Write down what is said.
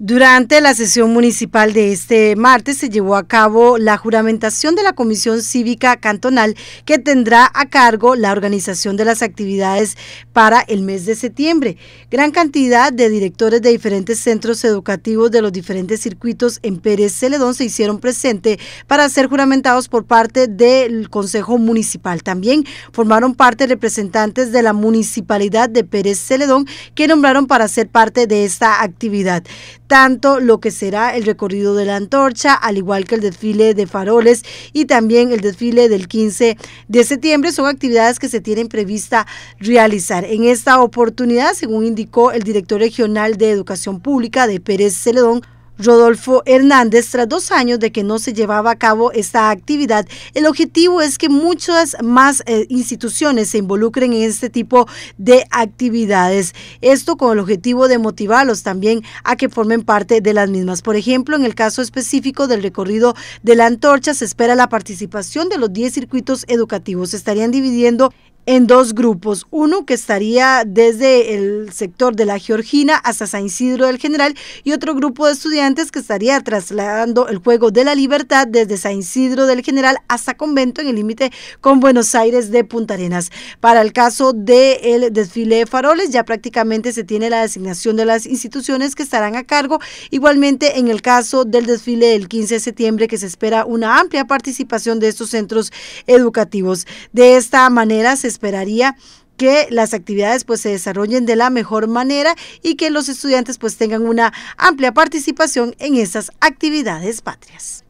Durante la sesión municipal de este martes se llevó a cabo la juramentación de la Comisión Cívica Cantonal que tendrá a cargo la organización de las actividades para el mes de septiembre. Gran cantidad de directores de diferentes centros educativos de los diferentes circuitos en Pérez Celedón se hicieron presente para ser juramentados por parte del Consejo Municipal. También formaron parte representantes de la Municipalidad de Pérez Celedón que nombraron para ser parte de esta actividad tanto lo que será el recorrido de la antorcha, al igual que el desfile de faroles y también el desfile del 15 de septiembre, son actividades que se tienen prevista realizar. En esta oportunidad, según indicó el director regional de Educación Pública de Pérez Celedón, Rodolfo Hernández, tras dos años de que no se llevaba a cabo esta actividad, el objetivo es que muchas más eh, instituciones se involucren en este tipo de actividades. Esto con el objetivo de motivarlos también a que formen parte de las mismas. Por ejemplo, en el caso específico del recorrido de la antorcha, se espera la participación de los 10 circuitos educativos. Se estarían dividiendo en dos grupos, uno que estaría desde el sector de la Georgina hasta San Isidro del General y otro grupo de estudiantes que estaría trasladando el juego de la libertad desde San Isidro del General hasta Convento en el límite con Buenos Aires de Punta Arenas. Para el caso del desfile de faroles ya prácticamente se tiene la designación de las instituciones que estarán a cargo, igualmente en el caso del desfile del 15 de septiembre que se espera una amplia participación de estos centros educativos. De esta manera se esperaría que las actividades pues, se desarrollen de la mejor manera y que los estudiantes pues, tengan una amplia participación en estas actividades patrias.